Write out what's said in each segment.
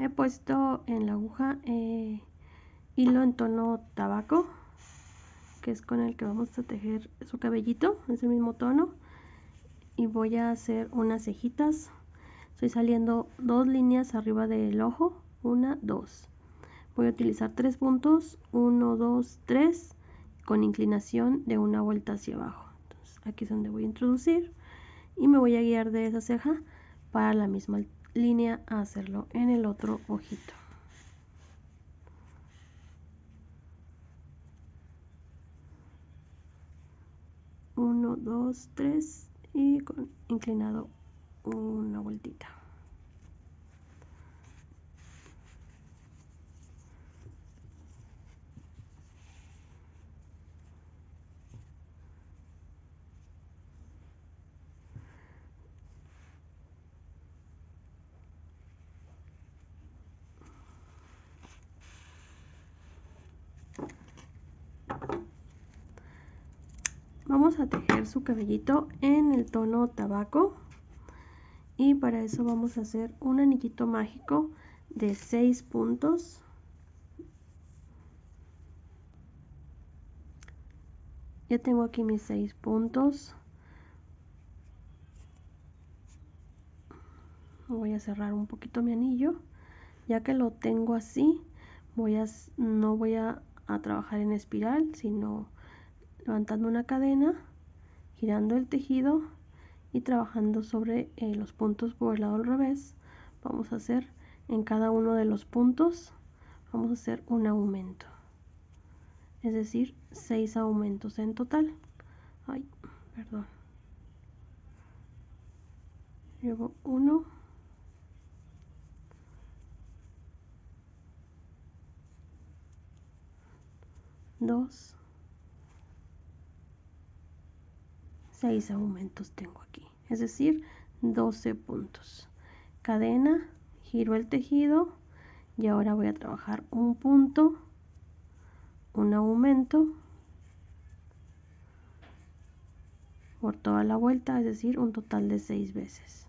he puesto en la aguja eh, hilo en tono tabaco que es con el que vamos a tejer su cabellito es el mismo tono y voy a hacer unas cejitas estoy saliendo dos líneas arriba del ojo una dos voy a utilizar tres puntos uno dos tres con inclinación de una vuelta hacia abajo entonces aquí es donde voy a introducir y me voy a guiar de esa ceja para la misma altura línea a hacerlo en el otro ojito. Uno, dos, tres y con inclinado una vueltita. vamos a tejer su cabellito en el tono tabaco y para eso vamos a hacer un anillito mágico de 6 puntos ya tengo aquí mis 6 puntos voy a cerrar un poquito mi anillo ya que lo tengo así voy a no voy a trabajar en espiral sino levantando una cadena, girando el tejido y trabajando sobre eh, los puntos por el lado al revés. Vamos a hacer en cada uno de los puntos, vamos a hacer un aumento. Es decir, seis aumentos en total. Ay, perdón. Llevo uno dos 6 aumentos tengo aquí, es decir, 12 puntos. Cadena, giro el tejido y ahora voy a trabajar un punto, un aumento por toda la vuelta, es decir, un total de 6 veces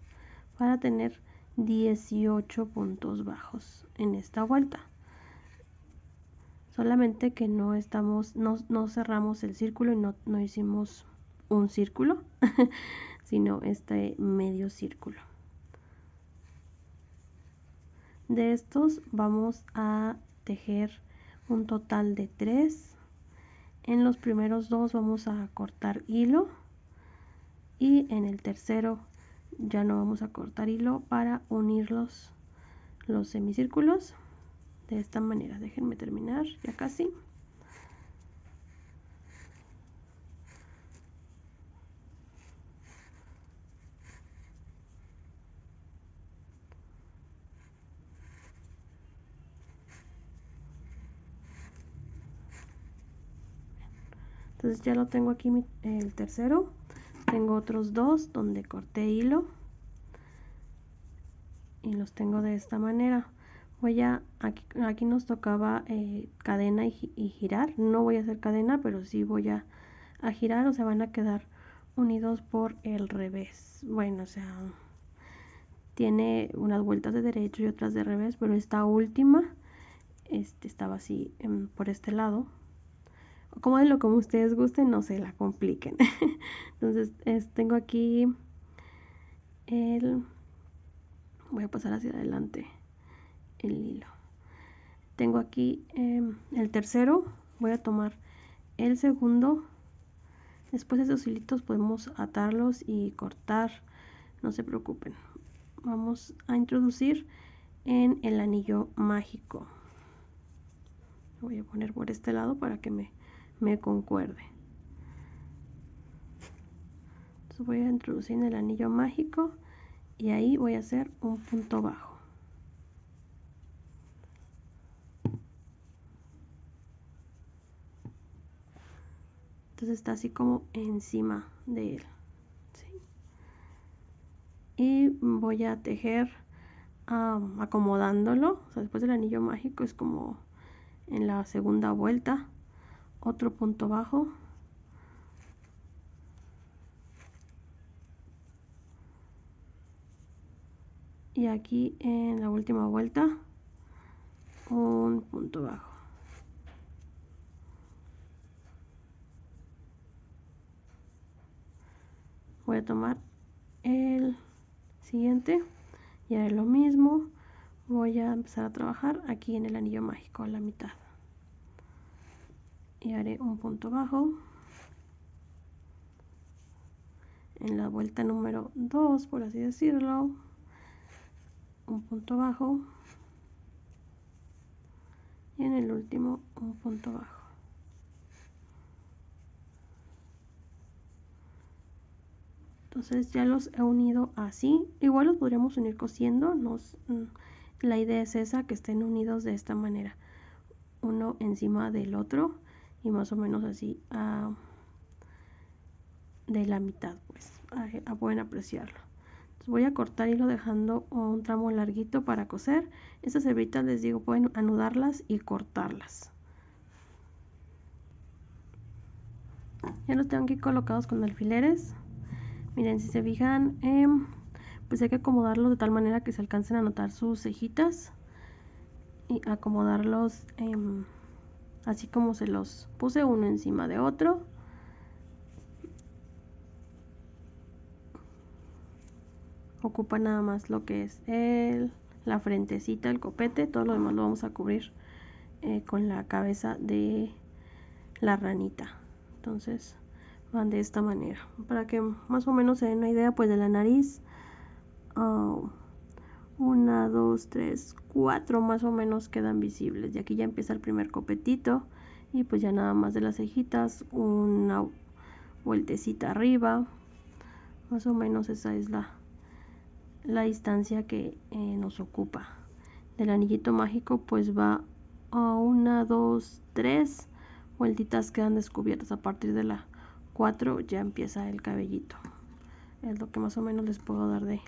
para tener 18 puntos bajos en esta vuelta. Solamente que no estamos, no, cerramos el círculo y no, no hicimos un círculo, sino este medio círculo. De estos vamos a tejer un total de tres. En los primeros dos vamos a cortar hilo y en el tercero ya no vamos a cortar hilo para unirlos los semicírculos de esta manera. Déjenme terminar ya casi. entonces ya lo tengo aquí el tercero tengo otros dos donde corté hilo y los tengo de esta manera voy a aquí, nos tocaba eh, cadena y, girar no voy a hacer cadena pero sí voy a, girar o sea van a quedar unidos por el revés bueno o sea tiene unas vueltas de derecho y otras de revés pero esta última este, estaba así em, por este lado lo como ustedes gusten, no se la compliquen. Entonces, tengo aquí el... Voy a pasar hacia adelante el hilo. Tengo aquí em, el tercero, voy a tomar el segundo. Después de esos hilitos podemos atarlos y cortar, no se preocupen. Vamos a introducir en el anillo mágico. voy a poner por este lado para que me me concuerde. Entonces voy a introducir en el anillo mágico y ahí voy a hacer un punto bajo. Entonces está así como encima de él. Y voy a tejer acomodándolo. después del anillo mágico es como en la segunda vuelta otro punto bajo y aquí en la última vuelta un punto bajo voy a tomar el siguiente y haré lo mismo voy a empezar a trabajar aquí en el anillo mágico a la mitad y haré un punto bajo en la vuelta número 2 por así decirlo un punto bajo y en el último un punto bajo entonces ya los he unido así igual los podríamos unir cosiendo mm, la idea es esa que estén unidos de esta manera uno encima del otro y más o menos así de la mitad pues a, pueden apreciarlo voy a cortar hilo dejando un tramo larguito para coser estas cebritas les digo pueden anudarlas y cortarlas ya los tengo aquí colocados con alfileres miren si se fijan em, pues hay que acomodarlos de tal manera que se alcancen a notar sus cejitas y acomodarlos eh, así como se los puse uno encima de otro ocupa nada más lo que es el, la frentecita, el copete, todo lo demás lo vamos a cubrir eh, con la cabeza de la ranita. Entonces van de esta manera, para que más o menos se den una idea pues de la nariz. Ah, una, dos, tres, cuatro más o menos quedan visibles. Y aquí ya empieza el primer copetito. Y pues ya nada más de las cejitas, una vueltecita arriba. Más o menos esa es la, la distancia que eh, nos ocupa. Del anillito mágico pues va a una, dos, tres vueltitas quedan descubiertas. A partir de la 4 ya empieza el cabellito. Es lo que más o menos les puedo dar de,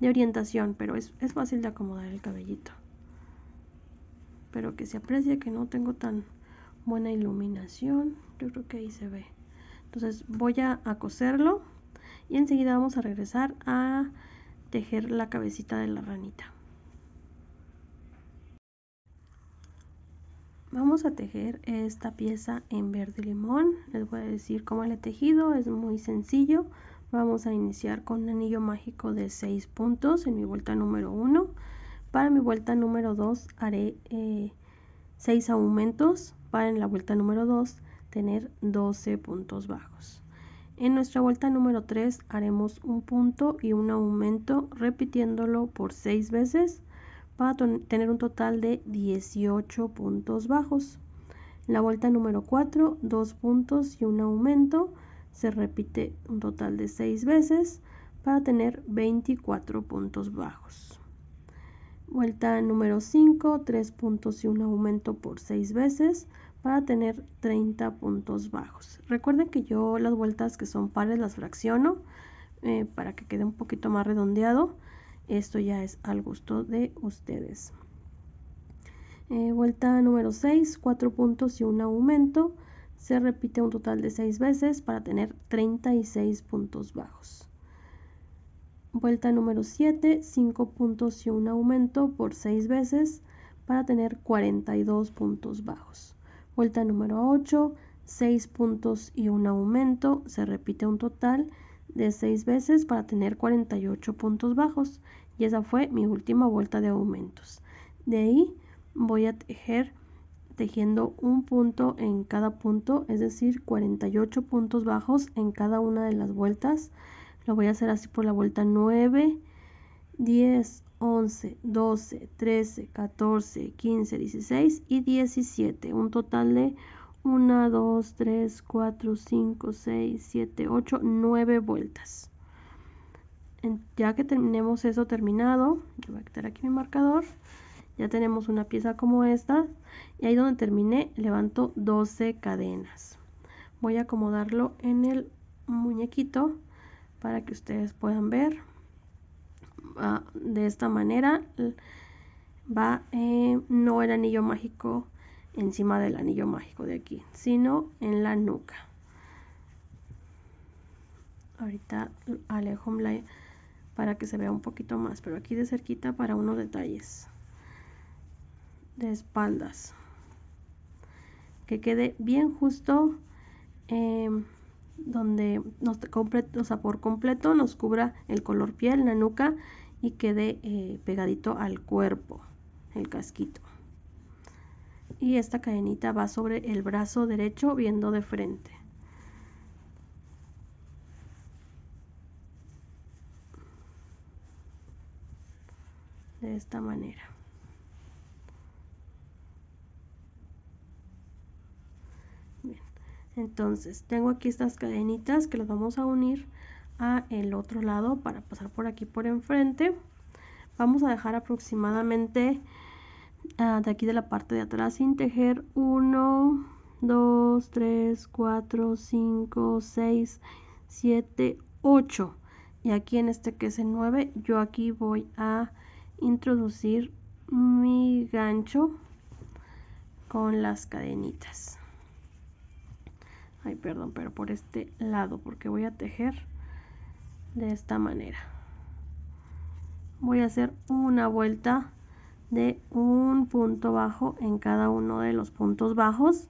de orientación, pero es, fácil de acomodar el cabellito. Pero que se aprecie que no tengo tan buena iluminación. Yo creo que ahí se ve. Entonces voy a, coserlo y enseguida vamos a regresar a tejer la cabecita de la ranita. Vamos a tejer esta pieza en verde limón. Les voy a decir cómo la he tejido. Es muy sencillo. Vamos a iniciar con un anillo mágico de 6 puntos en mi vuelta número 1. Para mi vuelta número 2 haré 6 eh, aumentos para en la vuelta número 2 tener 12 puntos bajos. En nuestra vuelta número 3 haremos un punto y un aumento repitiéndolo por 6 veces para tener un total de 18 puntos bajos. En la vuelta número 4, 2 puntos y un aumento se repite un total de 6 veces para tener 24 puntos bajos. Vuelta número 5, 3 puntos y un aumento por 6 veces para tener 30 puntos bajos. Recuerden que yo las vueltas que son pares las fracciono eh, para que quede un poquito más redondeado. Esto ya es al gusto de ustedes. Eh, vuelta número 6, 4 puntos y un aumento se repite un total de 6 veces para tener 36 puntos bajos. Vuelta número 7, 5 puntos y un aumento por 6 veces para tener 42 puntos bajos. Vuelta número 8, 6 puntos y un aumento. Se repite un total de 6 veces para tener 48 puntos bajos. Y esa fue mi última vuelta de aumentos. De ahí voy a tejer tejiendo un punto en cada punto, es decir, 48 puntos bajos en cada una de las vueltas. Lo voy a hacer así por la vuelta 9, 10, 11, 12, 13, 14, 15, 16 y 17. Un total de 1, 2, 3, 4, 5, 6, 7, 8, 9 vueltas. Ya que terminemos eso terminado, voy a quitar aquí mi marcador ya tenemos una pieza como esta y ahí donde terminé levanto 12 cadenas voy a acomodarlo en el muñequito para que ustedes puedan ver ah, de esta manera va eh, no el anillo mágico encima del anillo mágico de aquí sino en la nuca ahorita alejo para que se vea un poquito más pero aquí de cerquita para unos detalles de espaldas que quede bien justo em, donde nos completo, o sea, por completo nos cubra el color piel, la nuca y quede eh, pegadito al cuerpo, el casquito. Y esta cadenita va sobre el brazo derecho viendo de frente. De esta manera. entonces tengo aquí estas cadenitas que las vamos a unir a el otro lado para pasar por aquí por enfrente vamos a dejar aproximadamente ah, de aquí de la parte de atrás sin tejer 1 2 3 4 5 6 7 8 y aquí en este que es el 9 yo aquí voy a introducir mi gancho con las cadenitas ay perdón pero por este lado porque voy a tejer de esta manera voy a hacer una vuelta de un punto bajo en cada uno de los puntos bajos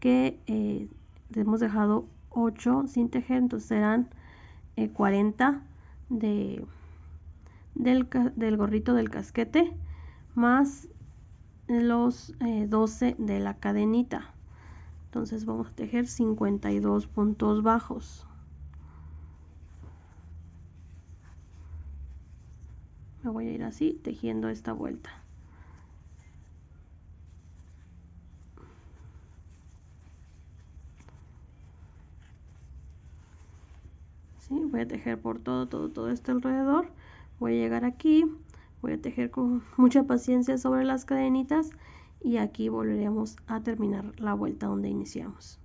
que eh, hemos dejado 8 sin tejer entonces serán 40 eh, de, del, gorrito del casquete más los 12 eh, de la cadenita entonces vamos a tejer 52 puntos bajos me voy a ir así tejiendo esta vuelta voy a tejer por todo todo todo este alrededor voy a llegar aquí voy a tejer con mucha paciencia sobre las cadenitas y aquí volveremos a terminar la vuelta donde iniciamos.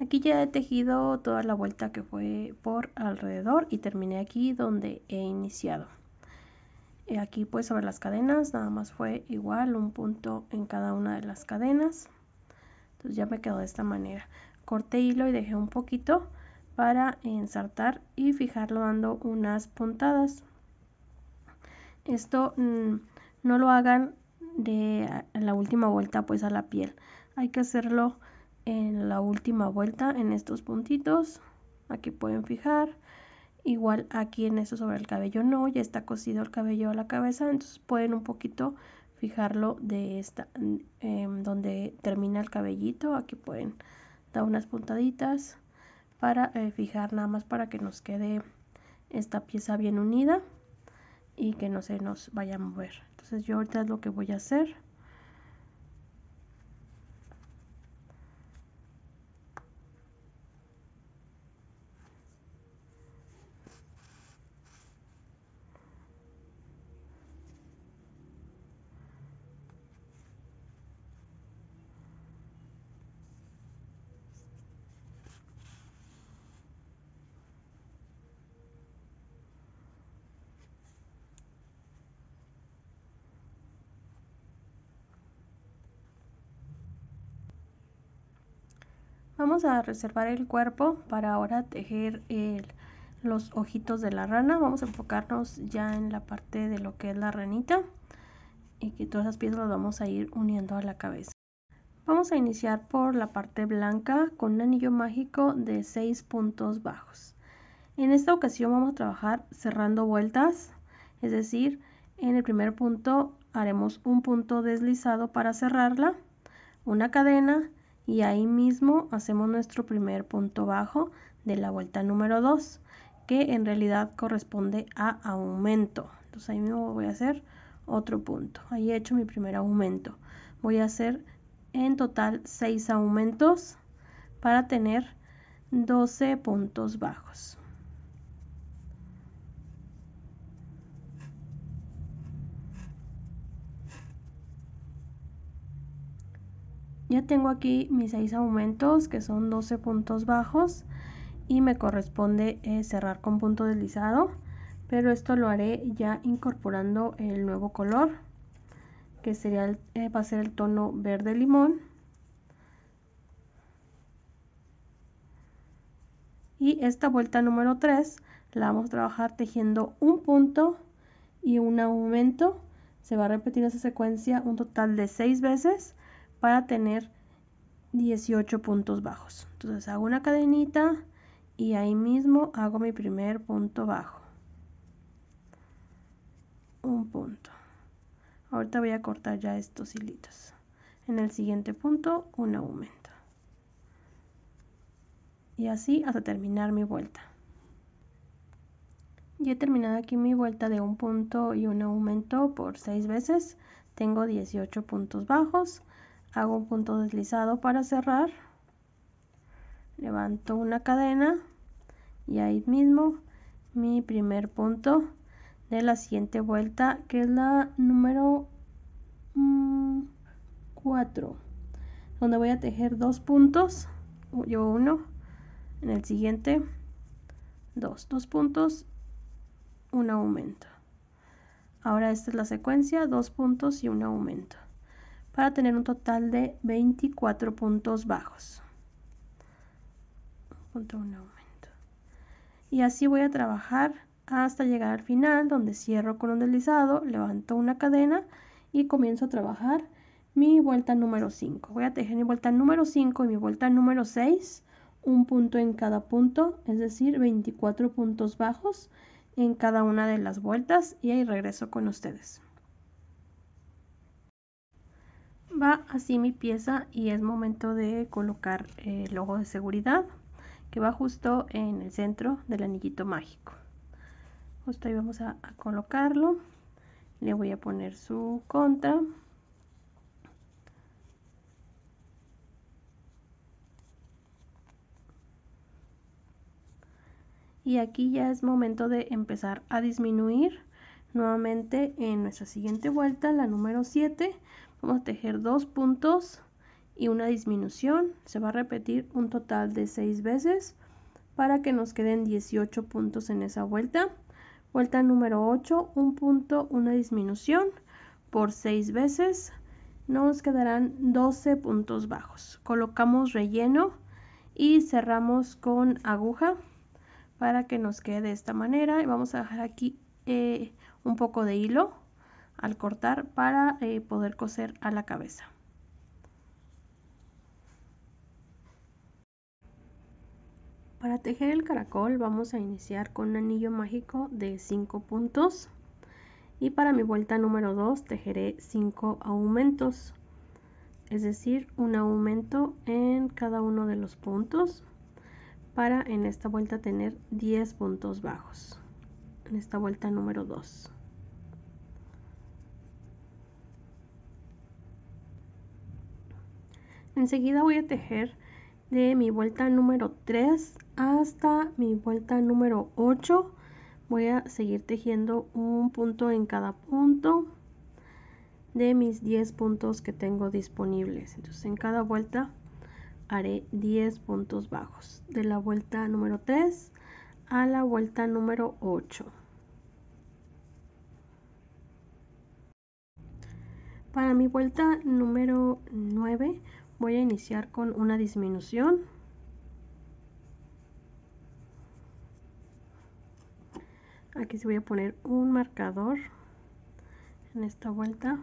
Aquí ya he tejido toda la vuelta que fue por alrededor y terminé aquí donde he iniciado. Eh, aquí pues sobre las cadenas nada más fue igual un punto en cada una de las cadenas. Entonces ya me quedó de esta manera. Corté hilo y dejé un poquito para ensartar y fijarlo dando unas puntadas. Esto mm, no lo hagan de la última vuelta pues a la piel. Hay que hacerlo en la última vuelta en estos puntitos. Aquí pueden fijar. Igual aquí en eso sobre el cabello no, ya está cosido el cabello a la cabeza, entonces pueden un poquito fijarlo de esta em, donde termina el cabellito. Aquí pueden dar unas puntaditas para eh, fijar nada más para que nos quede esta pieza bien unida y que no se nos vaya a mover entonces yo ahorita es lo que voy a hacer Vamos a reservar el cuerpo para ahora tejer los ojitos de la rana. Vamos a enfocarnos ya en la parte de lo que es la ranita y que todas las piezas las vamos a ir uniendo a la cabeza. Vamos a iniciar por la parte blanca con un anillo mágico de 6 puntos bajos. En esta ocasión vamos a trabajar cerrando vueltas, es decir, en el primer punto haremos un punto deslizado para cerrarla, una cadena, y ahí mismo hacemos nuestro primer punto bajo de la vuelta número 2 que en realidad corresponde a aumento entonces ahí mismo voy a hacer otro punto ahí he hecho mi primer aumento voy a hacer en total 6 aumentos para tener 12 puntos bajos Ya tengo aquí mis 6 aumentos, que son 12 puntos bajos, y me corresponde eh, cerrar con punto deslizado, pero esto lo haré ya incorporando el nuevo color, que sería el, eh, va a ser el tono verde limón. Y esta vuelta número 3 la vamos a trabajar tejiendo un punto y un aumento. Se va a repetir esa secuencia un total de 6 veces para tener 18 puntos bajos. Entonces hago una cadenita y ahí mismo hago mi primer punto bajo. Un punto. Ahorita voy a cortar ya estos hilitos. En el siguiente punto un aumento. Y así hasta terminar mi vuelta. Y he terminado aquí mi vuelta de un punto y un aumento por 6 veces. Tengo 18 puntos bajos hago un punto deslizado para cerrar levanto una cadena y ahí mismo mi primer punto de la siguiente vuelta que es la número 4 mm, donde voy a tejer dos puntos yo uno en el siguiente dos dos puntos un aumento ahora esta es la secuencia dos puntos y un aumento para tener un total de 24 puntos bajos. Y así voy a trabajar hasta llegar al final donde cierro con un deslizado, levanto una cadena y comienzo a trabajar mi vuelta número 5. Voy a tejer mi vuelta número 5 y mi vuelta número 6, un punto en cada punto, es decir, 24 puntos bajos en cada una de las vueltas y ahí regreso con ustedes. así mi pieza y es momento de colocar el logo de seguridad que va justo en el centro del anillito mágico justo ahí vamos a, a colocarlo le voy a poner su contra y aquí ya es momento de empezar a disminuir nuevamente en nuestra siguiente vuelta la número 7 vamos a tejer dos puntos y una disminución se va a repetir un total de seis veces para que nos queden 18 puntos en esa vuelta vuelta número 8 un punto una disminución por seis veces nos quedarán 12 puntos bajos colocamos relleno y cerramos con aguja para que nos quede de esta manera y vamos a dejar aquí eh, un poco de hilo al cortar para eh, poder coser a la cabeza. Para tejer el caracol vamos a iniciar con un anillo mágico de 5 puntos y para mi vuelta número 2 tejeré 5 aumentos, es decir, un aumento en cada uno de los puntos para en esta vuelta tener 10 puntos bajos, en esta vuelta número 2. Enseguida voy a tejer de mi vuelta número 3 hasta mi vuelta número 8. Voy a seguir tejiendo un punto en cada punto de mis 10 puntos que tengo disponibles. Entonces en cada vuelta haré 10 puntos bajos de la vuelta número 3 a la vuelta número 8. Para mi vuelta número 9 voy a iniciar con una disminución aquí se voy a poner un marcador en esta vuelta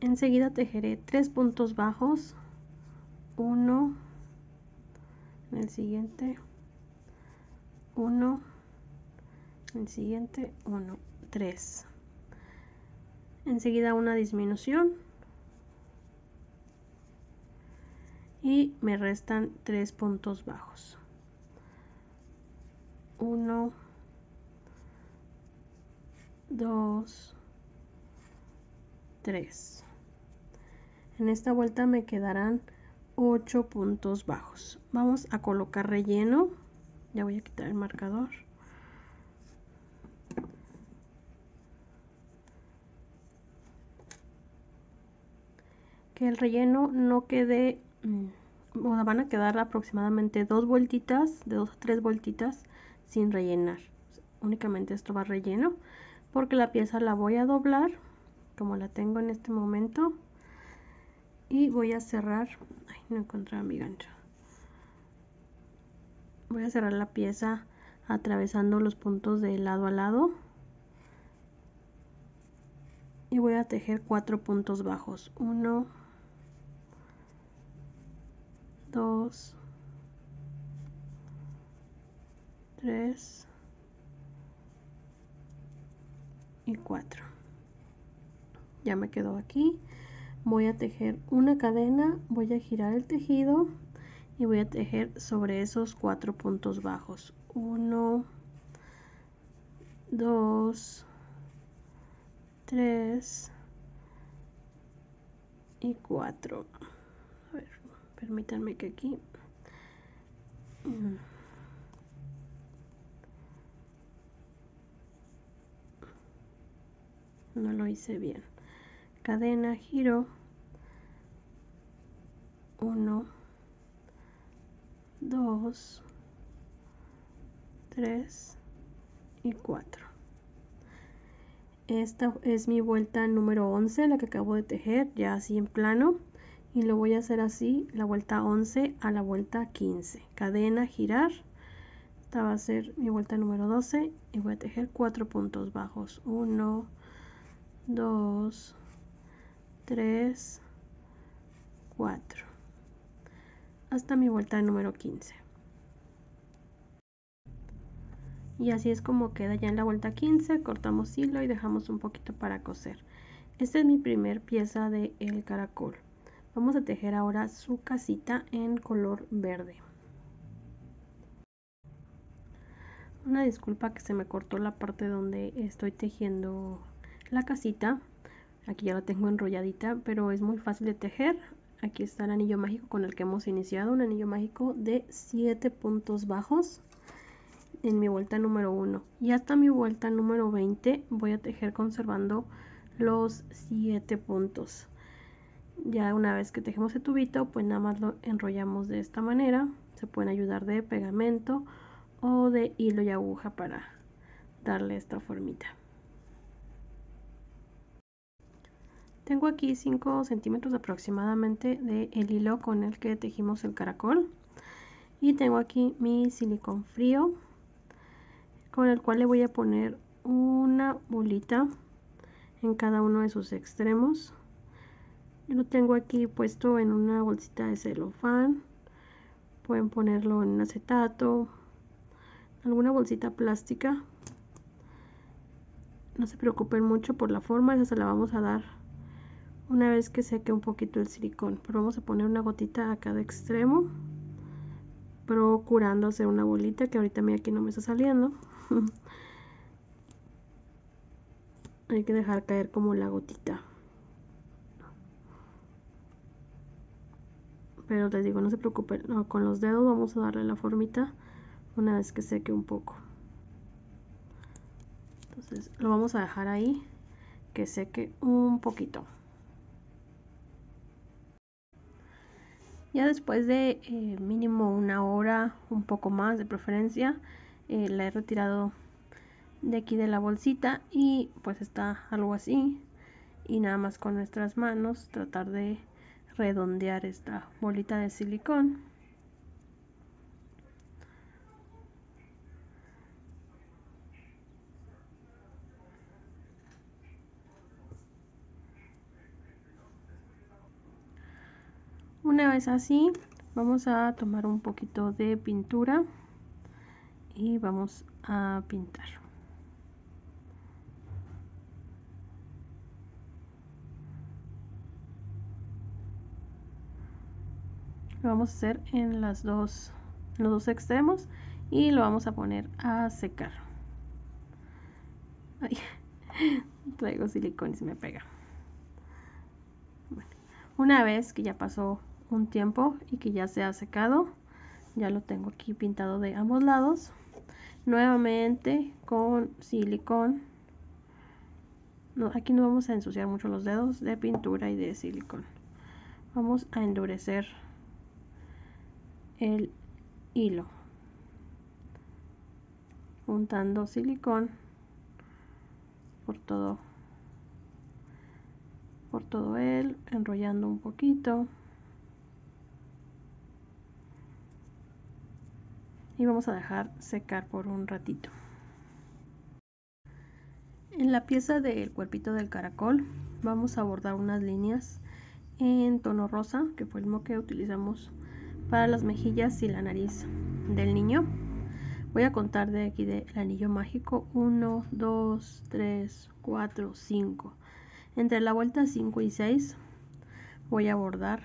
enseguida tejeré tres puntos bajos uno en el siguiente uno en el siguiente uno tres enseguida una disminución y me restan 3 puntos bajos. 1, 2, 3. En esta vuelta me quedarán 8 puntos bajos. Vamos a colocar relleno. Ya voy a quitar el marcador. Que el relleno no quede Mm, van a quedar aproximadamente dos vueltitas, de dos a tres vueltitas sin rellenar. Únicamente esto va relleno porque la pieza la voy a doblar como la tengo en este momento y voy a cerrar, ay, no mi gancho. Voy a cerrar la pieza atravesando los puntos de lado a lado y voy a tejer cuatro puntos bajos uno 2 3 y 4 ya me quedó aquí voy a tejer una cadena voy a girar el tejido y voy a tejer sobre esos cuatro puntos bajos 1 2 3 y 4 permítanme que aquí mm, no lo hice bien cadena giro 1 2 3 y 4 esta es mi vuelta número 11 la que acabo de tejer ya así en plano y lo voy a hacer así la vuelta 11 a la vuelta 15 cadena girar esta va a ser mi vuelta número 12 y voy a tejer 4 puntos bajos 1 2 3 4 hasta mi vuelta número 15 y así es como queda ya en la vuelta 15 cortamos hilo y dejamos un poquito para coser esta es mi primer pieza de el caracol Vamos a tejer ahora su casita en color verde. Una disculpa que se me cortó la parte donde estoy tejiendo la casita. Aquí ya la tengo enrolladita, pero es muy fácil de tejer. Aquí está el anillo mágico con el que hemos iniciado, un anillo mágico de 7 puntos bajos en mi vuelta número 1 y hasta mi vuelta número 20 voy a tejer conservando los 7 puntos ya una vez que tejemos el tubito pues nada más lo enrollamos de esta manera se pueden ayudar de pegamento o de hilo y aguja para darle esta formita tengo aquí 5 centímetros aproximadamente del hilo con el que tejimos el caracol y tengo aquí mi silicón frío con el cual le voy a poner una bolita en cada uno de sus extremos lo tengo aquí puesto en una bolsita de celofán. Pueden ponerlo en acetato, alguna bolsita plástica. No se preocupen mucho por la forma, esa se la vamos a dar una vez que seque un poquito el silicón. Pero vamos a poner una gotita a cada extremo, procurando hacer una bolita que ahorita mira aquí no me está saliendo. Hay que dejar caer como la gotita. pero les digo no se preocupen con los dedos vamos a darle la formita una vez que seque un poco entonces lo vamos a dejar ahí que seque un poquito ya después de eh, mínimo una hora un poco más de preferencia eh, la he retirado de aquí de la bolsita y pues está algo así y nada más con nuestras manos tratar de redondear esta bolita de silicón una vez así vamos a tomar un poquito de pintura y vamos a pintar lo vamos a hacer en las dos, los dos extremos y lo vamos a poner a secar. traigo silicón y se me pega. una vez que ya pasó un tiempo y que ya se ha secado, ya lo tengo aquí pintado de ambos lados. Nuevamente con silicón. aquí no vamos a ensuciar mucho los dedos de pintura y de silicón. Vamos a endurecer el hilo juntando silicón por todo por todo él enrollando un poquito y vamos a dejar secar por un ratito en la pieza del cuerpito del caracol vamos a bordar unas líneas en tono rosa que fue el moque que utilizamos para las mejillas y la nariz del niño. Voy a contar de aquí del anillo mágico. 1, 2, 3, 4, 5. Entre la vuelta 5 y 6 voy a bordar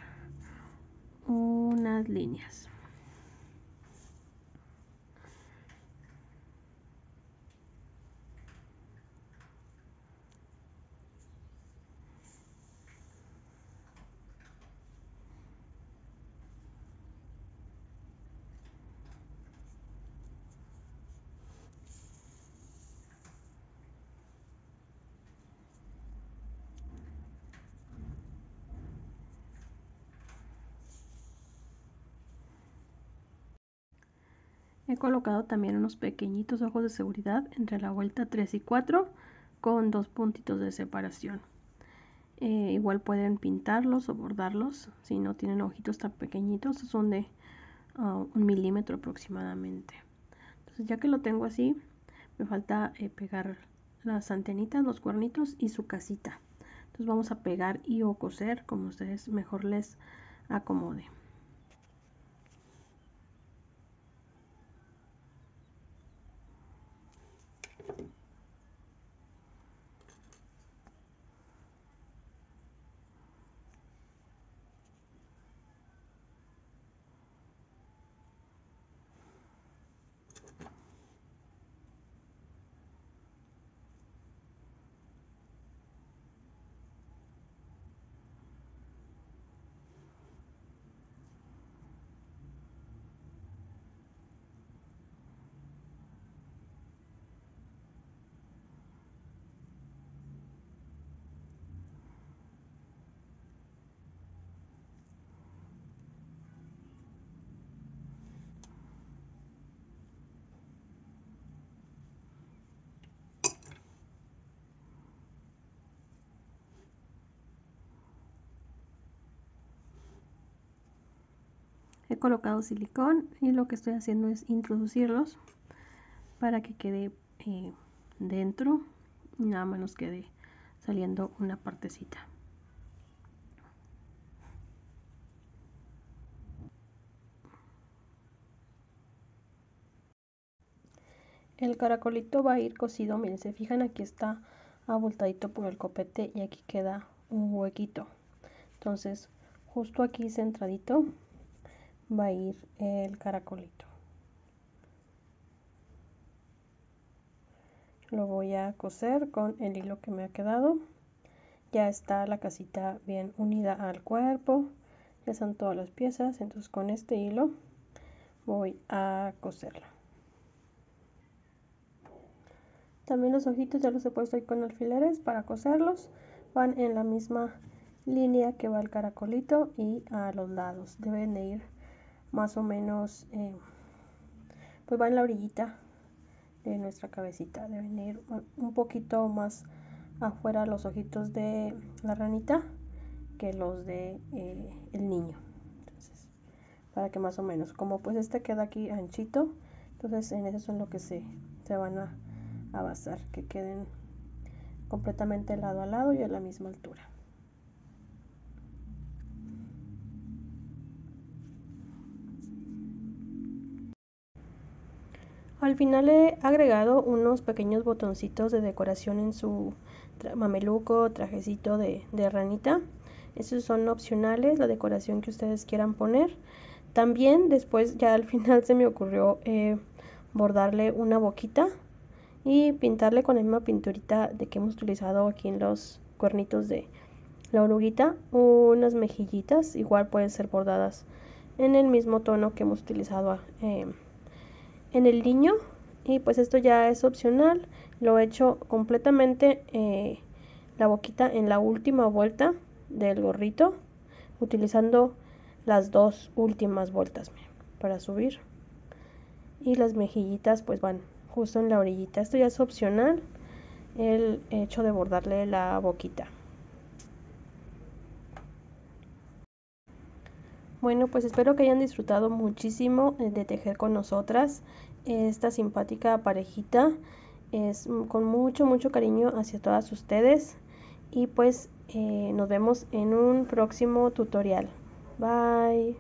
unas líneas. He colocado también unos pequeñitos ojos de seguridad entre la vuelta 3 y 4 con dos puntitos de separación. Eh, igual pueden pintarlos o bordarlos si no tienen ojitos tan pequeñitos, son de ah, un milímetro aproximadamente. Entonces ya que lo tengo así, me falta eh, pegar las antenitas, los cuernitos y su casita. Entonces vamos a pegar y o coser como ustedes mejor les acomode. he colocado silicón y lo que estoy haciendo es introducirlos para que quede eh, dentro y nada menos quede saliendo una partecita El caracolito va a ir cosido, miren, se fijan, aquí está abultadito por el copete y aquí queda un huequito. Entonces, justo aquí centradito, va a ir el caracolito. Lo voy a coser con el hilo que me ha quedado. Ya está la casita bien unida al cuerpo. Ya están todas las piezas. Entonces con este hilo voy a coserla. También los ojitos ya los he puesto ahí con alfileres para coserlos. Van en la misma línea que va el caracolito y a los lados. Deben de ir más o menos, eh, pues va en la orillita de nuestra cabecita, deben venir un poquito más afuera los ojitos de la ranita que los de eh, el niño. Entonces, para que más o menos, como pues este queda aquí anchito, entonces en eso es lo que se, se van a, a basar, que queden completamente lado a lado y a la misma altura. Al final he agregado unos pequeños botoncitos de decoración en su mameluco, trajecito de, ranita. Esos son opcionales, la decoración que ustedes quieran poner. También después ya al final se me ocurrió eh, bordarle una boquita y pintarle con la misma pinturita de que hemos utilizado aquí en los cuernitos de la oruguita unas mejillitas igual pueden ser bordadas en el mismo tono que hemos utilizado eh, en el niño y pues esto ya es opcional lo he hecho completamente eh, la boquita en la última vuelta del gorrito utilizando las dos últimas vueltas para subir y las mejillitas pues van justo en la orillita esto ya es opcional el hecho de bordarle la boquita Bueno, pues espero que hayan disfrutado muchísimo eh, de tejer con nosotras eh, esta simpática parejita. Es mm, con mucho, mucho cariño hacia todas ustedes. Y pues eh, nos vemos en un próximo tutorial. Bye.